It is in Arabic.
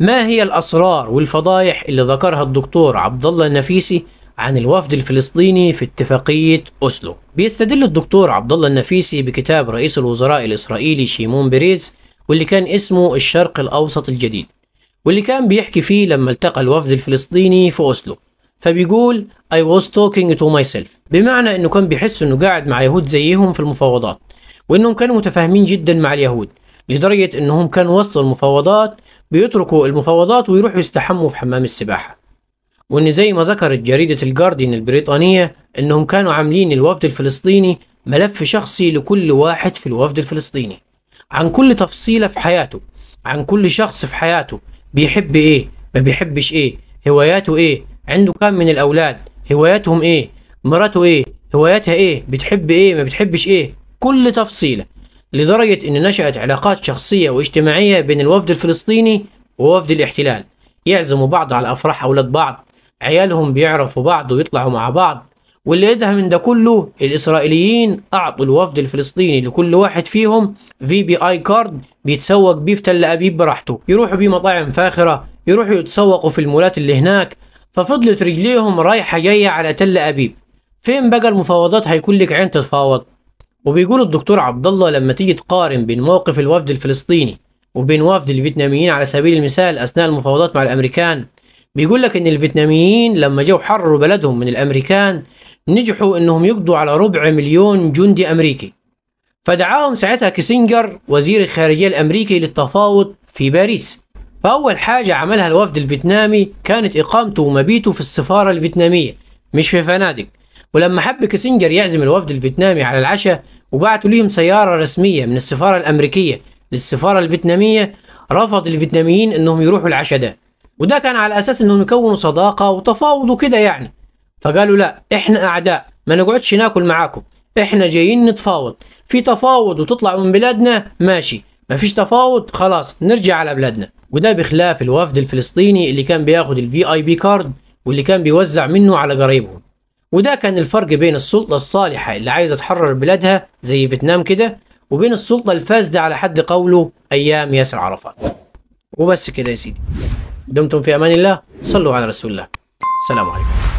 ما هي الأسرار والفضايح اللي ذكرها الدكتور عبد الله النفيسي عن الوفد الفلسطيني في اتفاقية أوسلو؟ بيستدل الدكتور عبد الله النفيسي بكتاب رئيس الوزراء الإسرائيلي شيمون بيريز واللي كان اسمه الشرق الأوسط الجديد واللي كان بيحكي فيه لما التقى الوفد الفلسطيني في أوسلو فبيقول I was talking to myself بمعنى انه كان بيحس انه قاعد مع يهود زيهم في المفاوضات وانهم كانوا متفاهمين جدا مع اليهود لدرجة انهم كانوا وسط المفاوضات بيتركوا المفاوضات ويروحوا يستحموا في حمام السباحة وإن زي ما ذكرت جريدة الجارديان البريطانية إنهم كانوا عاملين الوفد الفلسطيني ملف شخصي لكل واحد في الوفد الفلسطيني عن كل تفصيلة في حياته عن كل شخص في حياته بيحب إيه ما بيحبش إيه هواياته إيه عنده كام من الأولاد هواياتهم إيه مراته إيه هواياتها إيه بتحب إيه ما بتحبش إيه كل تفصيلة لدرجة أن نشأت علاقات شخصية واجتماعية بين الوفد الفلسطيني ووفد الاحتلال يعزموا بعض على أفراح أولاد بعض عيالهم بيعرفوا بعض ويطلعوا مع بعض واللي يدهم من ده كله الإسرائيليين أعطوا الوفد الفلسطيني لكل واحد فيهم في بي آي كارد بيتسوق بيه في تل أبيب براحته يروحوا بيه مطاعم فاخرة يروحوا يتسوقوا في المولات اللي هناك ففضلت رجليهم رايحة جاية على تل أبيب فين بقى المفاوضات هيكون لك عين تتفاوض وبيقول الدكتور عبد الله لما تيجي تقارن بين موقف الوفد الفلسطيني وبين وفد الفيتناميين على سبيل المثال اثناء المفاوضات مع الامريكان بيقول لك ان الفيتناميين لما جو حرروا بلدهم من الامريكان نجحوا انهم يقضوا على ربع مليون جندي امريكي فدعاهم ساعتها كيسنجر وزير الخارجيه الامريكي للتفاوض في باريس فاول حاجه عملها الوفد الفيتنامي كانت اقامته ومبيته في السفاره الفيتناميه مش في فنادق ولما حب كيسنجر يعزم الوفد الفيتنامي على العشاء وبعتوا ليهم سيارة رسمية من السفارة الأمريكية للسفارة الفيتنامية رفض الفيتناميين أنهم يروحوا العشاء ده وده كان على أساس أنهم يكونوا صداقة وتفاوض وكده يعني فقالوا لا إحنا أعداء ما نقعدش ناكل معاكم إحنا جايين نتفاوض في تفاوض وتطلعوا من بلادنا ماشي مفيش تفاوض خلاص نرجع على بلادنا وده بخلاف الوفد الفلسطيني اللي كان بياخد الفي اي بي كارد واللي كان بيوزع منه على قرايبهم وده كان الفرق بين السلطة الصالحة اللي عايزة تحرر بلادها زي فيتنام كده وبين السلطة الفاسدة على حد قوله أيام ياسر عرفات وبس كده يا سيدي دمتم في أمان الله صلوا على رسول الله سلام عليكم